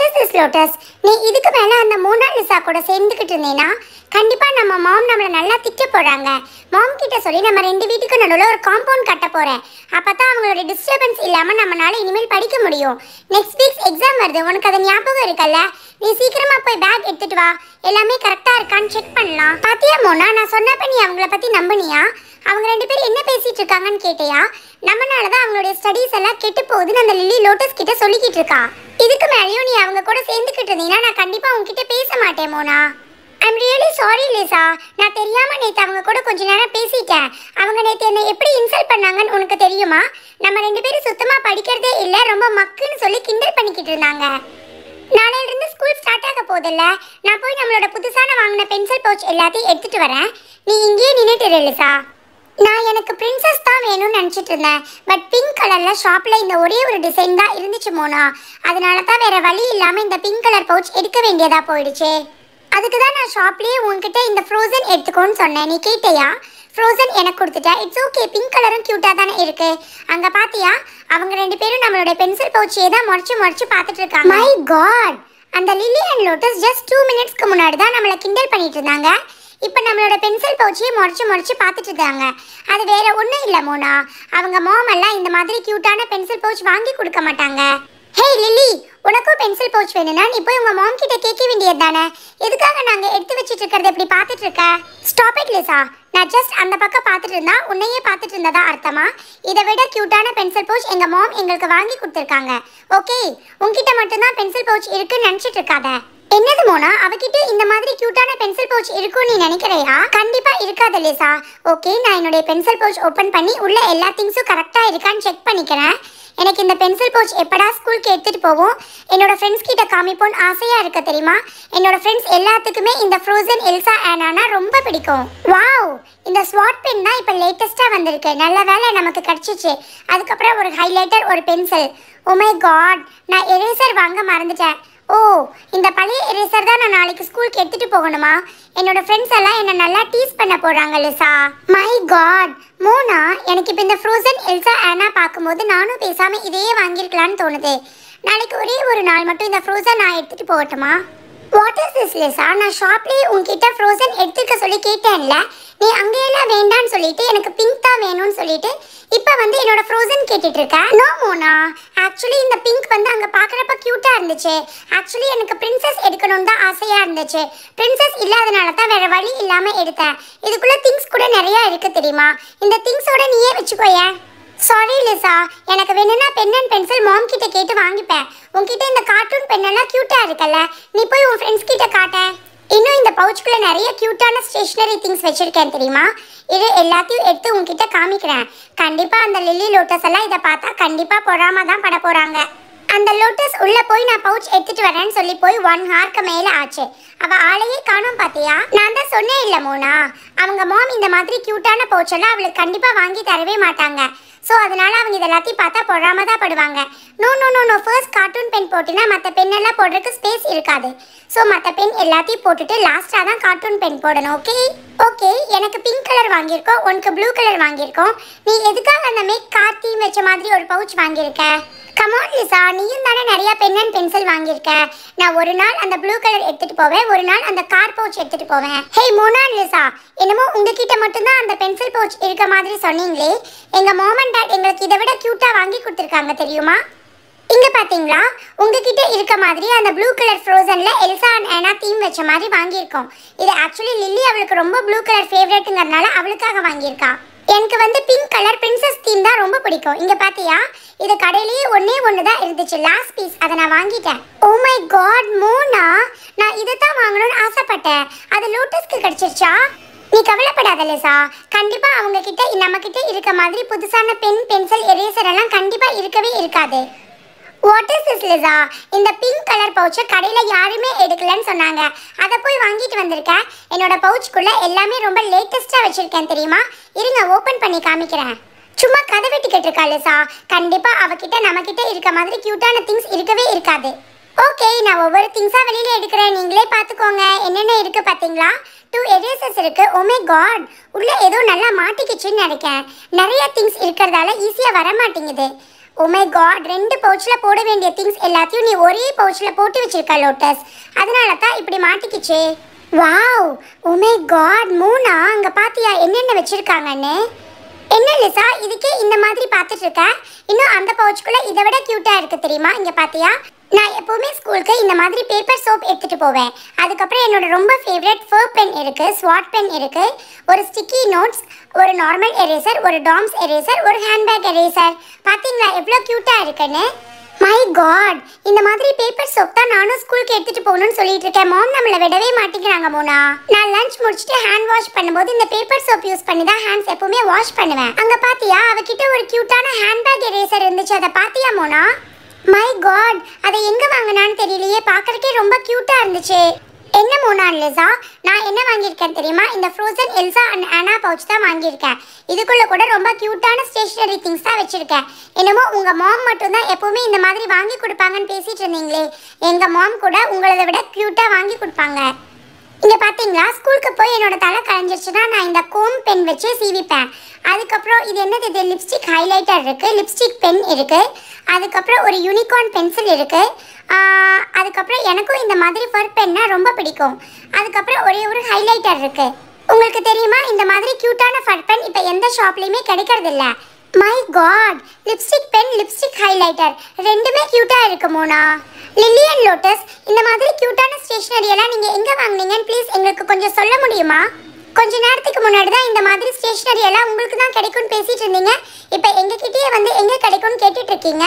lotus is lotus நீ இதுக்கு மேலே அந்த மூணாம் லிசா கூட சேர்ந்துக்கிட்டு இருந்தேன்னா கண்டிப்பாக நம்ம மாம் நம்மளை நல்லா திட்ட போகிறாங்க மாம் கிட்ட சொல்லி நம்ம ரெண்டு வீட்டுக்கு நடுவில் ஒரு காம்பவுண்ட் கட்ட போகிறேன் அப்போ தான் அவங்களோட டிஸ்டர்பன்ஸ் இல்லாமல் நம்மளால இனிமேல் படிக்க முடியும் நெக்ஸ்ட் வீக்ஸ் எக்ஸாம் வருது உனக்கு அது ஞாபகம் இருக்கல்ல நீ சீக்கிரமா போய் பேக் எடுத்துட்டு வா எல்லாமே கரெக்டா இருக்கான்னு செக் பண்ணலாம் பாத்தியா மோனா நான் சொன்னப்ப நீ அவங்கள பத்தி நம்பினியா அவங்க ரெண்டு பேரும் என்ன பேசிட்டு இருக்காங்கன்னு கேட்டியா நம்மனால தான் அவங்களுடைய ஸ்டடீஸ் எல்லாம் கெட்டு போகுதுன்னு அந்த லில்லி லோட்டஸ் கிட்ட சொல்லிக்கிட்டு இருக்கா இதுக்கு மேலேயும் நீ அவங்க கூட சேர்ந்துக்கிட்டு இருந்தீங்கன்னா நான் கண்டிப்பாக உங்ககிட்ட பேச மாட்டேன் மோனா ஐம் ரியலி சாரி லேசா நான் தெரியாமல் நேற்று அவங்க கூட கொஞ்ச நேரம் பேசிட்டேன் அவங்க நேற்று என்னை எப்படி இன்சல்ட் பண்ணாங்கன்னு உனக்கு தெரியுமா நம்ம ரெண்டு பேரும் சுத்தமாக படிக்கிறதே இல்லை ரொம்ப மக்குன்னு சொல்லி கிண்டல் பண்ணிக்கிட்டு இருந்தாங்க நாளையிலிருந்து ஸ்கூல் ஸ்டார்ட் ஆக போதில்ல நான் போய் நம்மளோட புதுசான வாங்கின பென்சில் பவுச் எல்லாத்தையும் எடுத்துட்டு வரேன் நீ இங்கேயே நின்றுட்டு ரிலிசா நான் எனக்கு பிரின்சஸ் தான் வேணும்னு நினச்சிட்டு இருந்தேன் பட் பிங்க் கலரில் ஷாப்பில் இந்த ஒரே ஒரு டிசைன் தான் இருந்துச்சு மோனா அதனால தான் வேறு வழி இல்லாமல் இந்த பிங்க் கலர் பவுச் எடுக்க வேண்டியதாக போயிடுச்சு அதுக்கு தான் நான் ஷாப்லேயே உன்கிட்ட இந்த ஃப்ரோசன் எடுத்துக்கோன்னு சொன்னேன் நீ கேட்டையா ஃப்ரோசன் எனக்கு கொடுத்துட்டா இட்ஸ் ஓகே பிங்க் கலரும் க்யூட்டாக தானே இருக்கு அங்கே பார்த்தியா அவங்க ரெண்டு பேரும் நம்மளோட பென்சில் பவுச்சியை தான் முறைச்சு முறைச்சு பார்த்துட்டு இருக்காங்க மை காட் அந்த Lily and Lotus just two மினிட்ஸ்க்கு முன்னாடி தான் நம்மளை கிண்டல் பண்ணிட்டு இருந்தாங்க இப்போ நம்மளோட பென்சில் பவுச்சியை முறைச்சி முறைச்சு பார்த்துட்டு இருக்காங்க அது வேற ஒன்றும் இல்லை மோனா அவங்க மோமெல்லாம் இந்த மாதிரி க்யூட்டான பென்சில் பவுச் வாங்கி கொடுக்க மாட்டாங்க ஹே லில்லி உனக்கும் பென்சில் பவுச் வேணும்னா நீ போய் உங்க மாம் கிட்ட கேட்க வேண்டியது தானே எதுக்காக நாங்க எடுத்து வச்சிட்டு இருக்கிறத இப்படி பாத்துட்டு இருக்க ஸ்டாப் இட் லிசா நான் ஜஸ்ட் அந்த பக்கம் பார்த்துட்டு இருந்தா உன்னையே பார்த்துட்டு இருந்ததா அர்த்தமா இதை விட கியூட்டான பென்சில் பவுச் எங்கள் மாம் எங்களுக்கு வாங்கி கொடுத்துருக்காங்க ஓகே உங்ககிட்ட மட்டும்தான் பென்சில் பவுச் இருக்குன்னு நினச்சிட்டு இருக்காத என்னது மோனா அவகிட்ட இந்த மாதிரி கியூட்டான பென்சில் பவுச் இருக்கும்னு நீ நினைக்கிறையா கண்டிப்பா இருக்காது லேசா ஓகே நான் என்னுடைய பென்சில் பவுச் ஓப்பன் பண்ணி உள்ள எல்லா திங்ஸும் கரெக்டா இருக்கான்னு செக் பண்ணிக்கிறேன் எனக்கு இந்த பென்சில் பவுச் எப்படா ஸ்கூலுக்கு எடுத்துகிட்டு போவோம் என்னோட ஃப்ரெண்ட்ஸ் கிட்ட காமிப்போன்னு ஆசையாக இருக்க தெரியுமா என்னோட ஃப்ரெண்ட்ஸ் எல்லாத்துக்குமே இந்த ஃப்ரோசன் எல்சா ஆனானா ரொம்ப பிடிக்கும் வாவ் இந்த ஸ்வாட் பென் தான் இப்போ லேட்டஸ்ட்டாக வந்திருக்கு நல்ல வேலை நமக்கு கிடச்சிச்சு அதுக்கப்புறம் ஒரு ஹைலைட்டர் ஒரு பென்சில் உமை காட் நான் எரேசர் வாங்க மறந்துட்டேன் ஓ இந்த பழைய எரேசர் தான் நான் நாளைக்கு ஸ்கூலுக்கு எடுத்துகிட்டு போகணுமா என்னோட ஃப்ரெண்ட்ஸ் எல்லாம் என்னை நல்லா டீஸ் பண்ண போகிறாங்க லிசா மை காட் மோனா எனக்கு இப்போ இந்த ஃப்ரோசன் எல்சா ஆனா பார்க்கும்போது நானும் பேசாமல் இதையே வாங்கியிருக்கலாம்னு தோணுது நாளைக்கு ஒரே ஒரு நாள் மட்டும் இந்த ஃப்ரோசன் நான் எடுத்துகிட்டு போகட்டுமா வாட் இஸ் திஸ் லேசா நான் ஷாப்லேயே உங்ககிட்ட ஃப்ரோசன் எடுத்துக்க சொல்லி கேட்டேன்ல நீ அங்கேயெல்லாம் வேண்டான்னு சொல்லிட்டு எனக்கு பிங்க் தான் வேணும்னு சொல்லிட்டு இப்போ வந்து என்னோட ஃப்ரோசன் கேட்டுட்டு இருக்கேன் நோ மோனா ஆக்சுவலி இந்த பிங்க் வந்து அங்கே பார்க்குறப்ப க்யூட்டாக இருந்துச்சு ஆக்சுவலி எனக்கு பிரின்சஸ் எடுக்கணும்னு தான் ஆசையாக இருந்துச்சு பிரின்சஸ் இல்லாதனால தான் வேறு வழி இல்லாமல் எடுத்தேன் இதுக்குள்ளே திங்ஸ் கூட நிறையா இருக்குது தெரியுமா இந்த திங்ஸோட நீயே வச்சுக்கோயேன் சாரி லிசா எனக்கு வேணும்னா பென் அண்ட் பென்சில் மாம் கிட்ட கேட்டு வாங்கிப்பேன் உன்கிட்ட இந்த கார்ட்டூன் பென்னெல்லாம் க்யூட்டாக இருக்கல்ல நீ போய் உன் ஃப்ரெண்ட்ஸ் கிட்ட காட்ட இன்னும் இந்த பவுச்சுக்குள்ள நிறைய க்யூட்டான ஸ்டேஷ்னரி திங்ஸ் வச்சுருக்கேன் தெரியுமா இது எல்லாத்தையும் எடுத்து உன்கிட்ட காமிக்கிறேன் கண்டிப்பாக அந்த லில்லி லோட்டஸ் எல்லாம் இதை பார்த்தா கண்டிப்பாக பொறாம தான் பட போகிறாங்க அந்த லோட்டஸ் உள்ளே போய் நான் பவுச் எடுத்துட்டு வரேன்னு சொல்லி போய் ஒன் ஹார்க்கு மேலே ஆச்சு அவள் ஆளையே காணும் பார்த்தியா நான் தான் சொன்னேன் இல்லை மோனா அவங்க மாம் இந்த மாதிரி க்யூட்டான பவுச்செல்லாம் அவளுக்கு கண்டிப்பாக வாங்கி தரவே மாட்டாங்க ஸோ அதனால் அவங்க இதெல்லாத்தையும் பார்த்தா பொறாம தான் படுவாங்க no no no no first cartoon pen போட்டினா மற்ற பெண்ணெல்லாம் போடுறதுக்கு ஸ்பேஸ் இருக்காது ஸோ மற்ற பெண் எல்லாத்தையும் போட்டுட்டு லாஸ்ட்டாக தான் கார்ட்டூன் பென் போடணும் ஓகே ஓகே எனக்கு பிங்க் கலர் வாங்கியிருக்கோம் உனக்கு ப்ளூ கலர் வாங்கியிருக்கோம் நீ எதுக்காக அந்த மேக் கார்த்தி வச்ச மாதிரி ஒரு பவுச் வாங்கியிருக்க கமோன் லிசா நீயும் தானே நிறைய பென் பென்சில் வாங்கியிருக்க நான் ஒரு நாள் அந்த ப்ளூ கலர் எடுத்துட்டு போவேன் ஒரு நாள் அந்த கார் பவுச் எடுத்துட்டு போவேன் ஹே மோனான் லிசா என்னமோ உங்ககிட்ட மட்டும்தான் அந்த பென்சில் பவுச் இருக்க மாதிரி சொன்னீங்களே எங்க மோம் டாட் எங்களுக்கு இதை விட கியூட்டா வாங்கி கொடுத்துருக்காங்க தெரியுமா இங்கே பார்த்தீங்களா உங்ககிட்ட இருக்க மாதிரி அந்த ப்ளூ கலர் ஃப்ரோசனில் எல்சா அண்ட் ஆனா தீம் வச்ச மாதிரி வாங்கியிருக்கோம் இது ஆக்சுவலி லில்லி அவளுக்கு ரொம்ப ப்ளூ கலர் ஃபேவரட்டுங்கிறதுனால அவளுக்காக வாங்கியிருக்கா எனக்கு வந்து பிங்க் கலர் பிரின்சஸ் தீம் தான் ரொம்ப பிடிக்கும் இங்கே பார்த்தியா இது கடையிலேயே ஒன்றே ஒன்று தான் இருந்துச்சு லாஸ்ட் பீஸ் அதை நான் வாங்கிட்டேன் ஓ மை காட் மூனா நான் இதை தான் வாங்கணும்னு ஆசைப்பட்டேன் அது லோட்டஸ்க்கு கிடச்சிருச்சா நீ கவலைப்படாத லேசா கண்டிப்பாக அவங்க கிட்ட நம்ம கிட்ட இருக்க மாதிரி புதுசான பென் பென்சில் எரேசர் எல்லாம் கண்டிப்பாக இருக்கவே இருக்காது வாட் இஸ் திஸ் லிசா இந்த பிங்க் கலர் பவுச்சை கடையில் யாருமே எடுக்கலன்னு சொன்னாங்க அதை போய் வாங்கிட்டு வந்திருக்கேன் என்னோட பவுச்சுக்குள்ளே எல்லாமே ரொம்ப லேட்டஸ்ட்டாக வச்சுருக்கேன் தெரியுமா இருங்க ஓப்பன் பண்ணி காமிக்கிறேன் சும்மா கதை வெட்டிக்கிட்டு இருக்கா லிசா கண்டிப்பாக அவகிட்ட நம்மக்கிட்ட இருக்க மாதிரி க்யூட்டான திங்ஸ் இருக்கவே இருக்காது ஓகே நான் ஒவ்வொரு திங்ஸாக வெளியில் எடுக்கிறேன் நீங்களே பார்த்துக்கோங்க என்னென்ன இருக்குது பார்த்தீங்களா டூ எரேசஸ் இருக்குது ஒமே oh காட் உள்ளே ஏதோ நல்லா மாட்டிக்கிச்சுன்னு நினைக்கிறேன் நிறைய திங்ஸ் இருக்கிறதால ஈஸியாக வர மாட்டேங்குது உமை oh காட் ரெண்டு பவுச்சில் போட வேண்டிய திங்ஸ் எல்லாத்தையும் நீ ஒரே பவுச்சில் போட்டு வச்சிருக்க லோட்டஸ் அதனால தான் இப்படி மாட்டிக்கிச்சே வாவ் உமை காட் மூணா அங்கே பார்த்தியா என்னென்ன வச்சுருக்காங்கன்னு என்ன லிசா இதுக்கே இந்த மாதிரி பார்த்துட்டு இருக்க இன்னும் அந்த பவுச்சுக்குள்ளே இதை விட க்யூட்டாக இருக்குது தெரியுமா இங்கே பார்த்தியா நான் எப்போவுமே ஸ்கூலுக்கு இந்த மாதிரி பேப்பர் சோப் எடுத்துகிட்டு போவேன் அதுக்கப்புறம் என்னோட ரொம்ப ஃபேவரட் ஃபர் பென் இருக்குது ஸ்வாட் பென் இருக்குது ஒரு ஸ்டிக்கி நோட்ஸ் ஒரு நார்மல் எரேசர் ஒரு டாம்ஸ் எரேசர் ஒரு ஹேண்ட்பேக் எரேசர் பார்த்தீங்களா எவ்வளோ க்யூட்டாக இருக்குன்னு மை காட் இந்த மாதிரி பேப்பர் சோப் தான் நானும் ஸ்கூலுக்கு எடுத்துகிட்டு போகணும்னு சொல்லிட்டு இருக்கேன் மாம் நம்மளை விடவே மாட்டேங்கிறாங்க மோனா நான் லஞ்ச் முடிச்சுட்டு ஹேண்ட் வாஷ் பண்ணும்போது இந்த பேப்பர் சோப் யூஸ் பண்ணி தான் ஹேண்ட்ஸ் எப்போவுமே வாஷ் பண்ணுவேன் அங்கே பார்த்தியா அவகிட்ட ஒரு க்யூட்டான ஹேண்ட்பேக் எரேசர் இருந்துச்சு அதை பார்த்தியா மோனா மை காட் அதை எங்க வாங்கினான்னு தெரியலையே பார்க்கறக்கே ரொம்ப கியூட்டா இருந்துச்சு என்ன மூணா லெசா நான் என்ன வாங்கியிருக்கேன் தெரியுமா இந்த Frozen Elsa and Anna pouch தான் வாங்கியிருக்கேன் இதுக்குள்ளே கூட ரொம்ப க்யூட்டான ஸ்டேஷ்னரி திங்ஸ் தான் வச்சுருக்கேன் என்னமோ உங்கள் மாம் மட்டும்தான் எப்போவுமே இந்த மாதிரி வாங்கி கொடுப்பாங்கன்னு பேசிகிட்டு இருந்தீங்களே எங்கள் மாம் கூட உங்களதை விட க்யூட்டாக வாங்கி கொடுப்பாங்க இங்கே பாத்தீங்களா ஸ்கூலுக்கு போய் என்னோட தலை கலைஞ்சிருச்சுன்னா நான் இந்த கோம் பென் வச்சு சீவிப்பேன் அதுக்கப்புறம் இது என்னது இது லிப்ஸ்டிக் ஹைலைட்டர் இருக்குது லிப்ஸ்டிக் பென் இருக்குது அதுக்கப்புறம் ஒரு யூனிகார்ன் பென்சில் இருக்குது அதுக்கப்புறம் எனக்கும் இந்த மாதிரி ஃபர் பென்னா ரொம்ப பிடிக்கும் அதுக்கப்புறம் ஒரே ஒரு ஹைலைட்டர் இருக்குது உங்களுக்கு தெரியுமா இந்த மாதிரி க்யூட்டான ஃபர் பென் இப்போ எந்த ஷாப்லேயுமே இல்லை my god lipstick pen lipstick highlighter ரெண்டுமே க்யூட்டாக இருக்கு மோனா லில்லியன் லோட்டஸ் இந்த மாதிரி க்யூட்டான ஸ்டேஷ்னரி எல்லாம் நீங்கள் எங்கே வாங்கினீங்கன்னு ப்ளீஸ் எங்களுக்கு கொஞ்சம் சொல்ல முடியுமா கொஞ்ச நேரத்துக்கு முன்னாடி தான் இந்த மாதிரி ஸ்டேஷ்னரி எல்லாம் உங்களுக்கு தான் கிடைக்கும்னு பேசிகிட்டு இருந்தீங்க இப்போ எங்ககிட்டயே வந்து எங்கே கிடைக்கும்னு கேட்டுட்டு இருக்கீங்க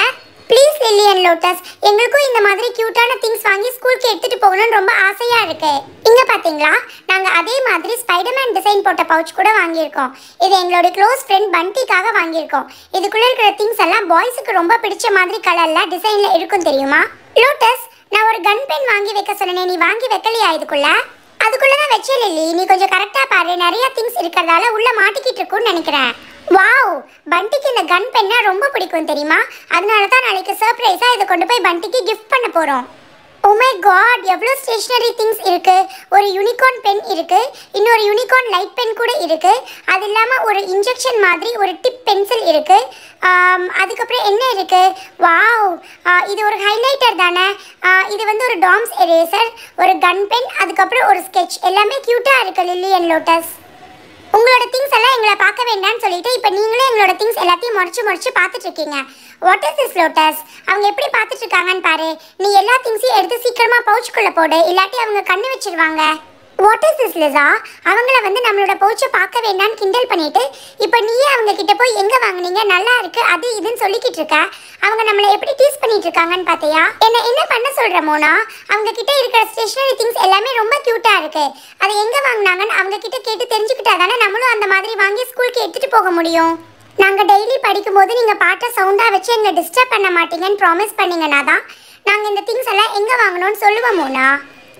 ப்ளீஸ் லில்லியன் லோட்டஸ் எங்களுக்கும் இந்த மாதிரி க்யூட்டான திங்ஸ் வாங்கி ஸ்கூலுக்கு எடுத்துகிட்டு போகணும்னு ரொம்ப ஆசையாக இருக்குது இங்கே பார்த்தீங்களா நாங்கள் அதே மாதிரி ஸ்பைடர்மேன் டிசைன் போட்ட பவுச் கூட வாங்கியிருக்கோம் இது எங்களோட க்ளோஸ் ஃப்ரெண்ட் பண்டிக்காக வாங்கியிருக்கோம் இதுக்குள்ளே இருக்கிற திங்ஸ் எல்லாம் பாய்ஸுக்கு ரொம்ப பிடிச்ச மாதிரி கலரில் டிசைனில் இருக்கும் தெரியுமா லோட்டஸ் நான் ஒரு கன் பென் வாங்கி வைக்க சொன்னேன் நீ வாங்கி வைக்கலையா இதுக்குள்ள அதுக்குள்ள தான் வச்சே லில்லி நீ கொஞ்சம் கரெக்டாக பாரு நிறைய திங்ஸ் இருக்கிறதால உள்ள மாட்டிக்கிட்டு இருக்கும்னு நினைக்கிறேன் வாவ் பண்டிக்கு இந்த கன் பென்னா ரொம்ப பிடிக்கும் தெரியுமா அதனால தான் நாளைக்கு சர்ப்ரைஸாக இதை கொண்டு போய் பண்டிக்கு கிஃப்ட் பண்ண போகிறோம் ஓ மை காட் எவ்வளோ ஸ்டேஷ்னரி திங்ஸ் இருக்குது ஒரு யூனிகார்ன் பென் இருக்குது இன்னொரு யூனிகார்ன் லைட் பென் கூட இருக்குது அது இல்லாமல் ஒரு இன்ஜெக்ஷன் மாதிரி ஒரு டிப் பென்சில் இருக்குது அதுக்கப்புறம் என்ன இருக்குது வாவ் இது ஒரு ஹைலைட்டர் தானே இது வந்து ஒரு டாம்ஸ் எரேசர் ஒரு கன் பென் அதுக்கப்புறம் ஒரு ஸ்கெட்ச் எல்லாமே க்யூட்டாக இருக்குது லில்லி அண்ட் லோட்டஸ் உங்களோட திங்ஸ் எல்லாம் எங்களை பார்க்க வேண்டாம்னு சொல்லிட்டு இப்போ நீங்களே எங்களோட திங்ஸ் எல்லாத்தையும் முறைச்சு முடிச்சு பார்த்துட்ருக்கீங்க வாட் இஸ் திஸ் லோட்டஸ் அவங்க எப்படி பார்த்துட்டு இருக்காங்கன்னு பாரு நீ எல்லா திங்ஸையும் எடுத்து சீக்கிரமா பவுச்சுக்குள்ளே போடு இல்லாட்டி அவங்க கண்ணு வச்சிருவாங்க வாட் இஸ் திஸ் லிசா அவங்கள வந்து நம்மளோட பவுச்சை பார்க்க வேண்டாம்னு கிண்டல் பண்ணிட்டு இப்போ நீயே அவங்க கிட்ட போய் எங்கே வாங்குனீங்க நல்லா இருக்கு அது இதுன்னு சொல்லிக்கிட்டு இருக்க அவங்க நம்மளை எப்படி டீஸ் பண்ணிட்டு இருக்காங்கன்னு பார்த்தியா என்ன என்ன பண்ண சொல்ற மோனா அவங்க கிட்ட இருக்கிற ஸ்டேஷனரி திங்ஸ் எல்லாமே ரொம்ப க்யூட்டாக இருக்கு அதை எங்கே வாங்கினாங்கன்னு அவங்க கிட்ட கேட்டு தெரிஞ்சுக்கிட்டா தானே நம்மளும் அந்த மாதிரி வாங்கி ஸ்கூலுக்கு எடுத்துகிட்டு போக முடியும் நாங்கள் டெய்லி படிக்கும்போது நீங்கள் பாட்டை சவுண்டாக வச்சு எங்களை டிஸ்டர்ப் பண்ண மாட்டீங்கன்னு ப்ராமிஸ் பண்ணிங்கன்னா தான் நாங்கள் இந்த திங்ஸ் எல்லாம் எங்கே வாங்கணும்னு சொல்லுவோம் மோனா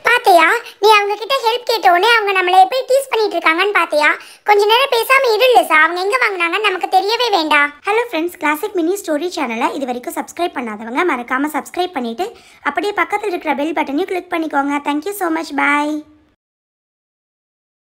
பார்த்தியா நீ அவங்க கிட்ட ஹெல்ப் கேட்டவுடனே அவங்க நம்மளை எப்படி டீஸ் பண்ணிட்டு இருக்காங்கன்னு பார்த்தியா கொஞ்ச நேரம் பேசாம இருல சார் அவங்க எங்க வாங்கினாங்கன்னு நமக்கு தெரியவே வேண்டாம் hello friends classic mini story சேனலை இது வரைக்கும் சப்ஸ்கிரைப் பண்ணாதவங்க மறக்காம சப்ஸ்கிரைப் பண்ணிட்டு அப்படியே பக்கத்தில் இருக்கிற பெல் பட்டனையும் கிளிக் பண்ணிக்கோங்க தேங்க்யூ ஸோ மச் பாய்